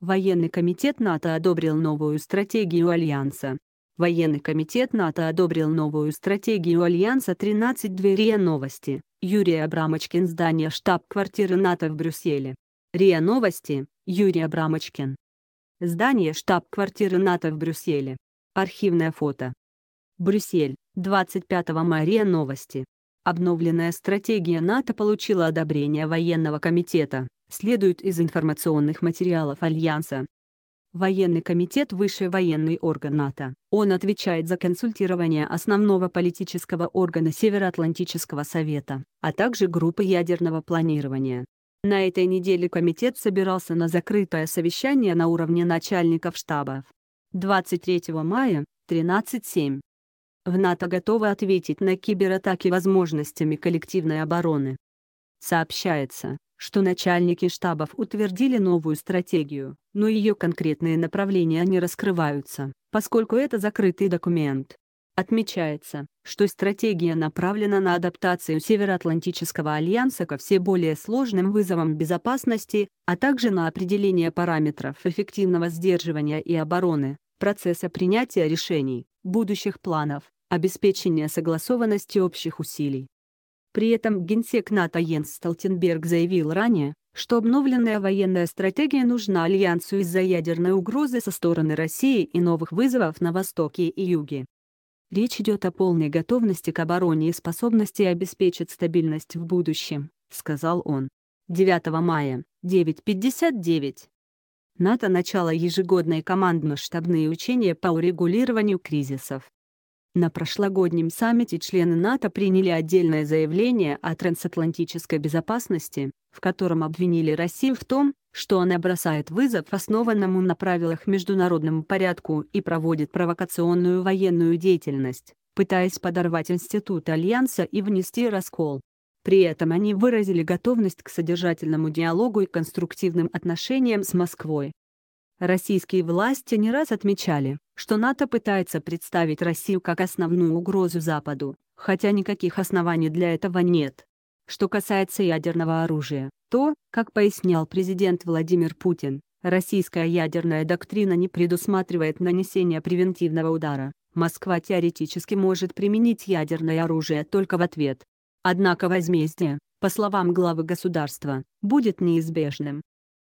Военный комитет НАТО одобрил новую стратегию Альянса. Военный комитет НАТО одобрил новую стратегию Альянса 13 двери новости. Юрий Абрамочкин Здание штаб-квартиры НАТО в Брюсселе. РИА Новости, Юрий Абрамочкин. Здание штаб-квартиры НАТО в Брюсселе. Архивное фото. Брюссель, 25 мая РИА Новости. Обновленная стратегия НАТО получила одобрение военного комитета следует из информационных материалов Альянса. Военный комитет – высший военный орган НАТО. Он отвечает за консультирование основного политического органа Североатлантического совета, а также группы ядерного планирования. На этой неделе комитет собирался на закрытое совещание на уровне начальников штабов. 23 мая, 13.7. В НАТО готовы ответить на кибератаки возможностями коллективной обороны. Сообщается, что начальники штабов утвердили новую стратегию, но ее конкретные направления не раскрываются, поскольку это закрытый документ. Отмечается, что стратегия направлена на адаптацию Североатлантического альянса ко все более сложным вызовам безопасности, а также на определение параметров эффективного сдерживания и обороны, процесса принятия решений, будущих планов, обеспечения согласованности общих усилий, при этом генсек НАТО Йенс Столтенберг заявил ранее, что обновленная военная стратегия нужна Альянсу из-за ядерной угрозы со стороны России и новых вызовов на Востоке и Юге. Речь идет о полной готовности к обороне и способности обеспечить стабильность в будущем, сказал он. 9 мая, 9.59. НАТО начало ежегодные командно-штабные учения по урегулированию кризисов. На прошлогоднем саммите члены НАТО приняли отдельное заявление о трансатлантической безопасности, в котором обвинили Россию в том, что она бросает вызов основанному на правилах международному порядку и проводит провокационную военную деятельность, пытаясь подорвать институт Альянса и внести раскол. При этом они выразили готовность к содержательному диалогу и конструктивным отношениям с Москвой. Российские власти не раз отмечали, что НАТО пытается представить Россию как основную угрозу Западу, хотя никаких оснований для этого нет. Что касается ядерного оружия, то, как пояснял президент Владимир Путин, российская ядерная доктрина не предусматривает нанесение превентивного удара. Москва теоретически может применить ядерное оружие только в ответ. Однако возмездие, по словам главы государства, будет неизбежным.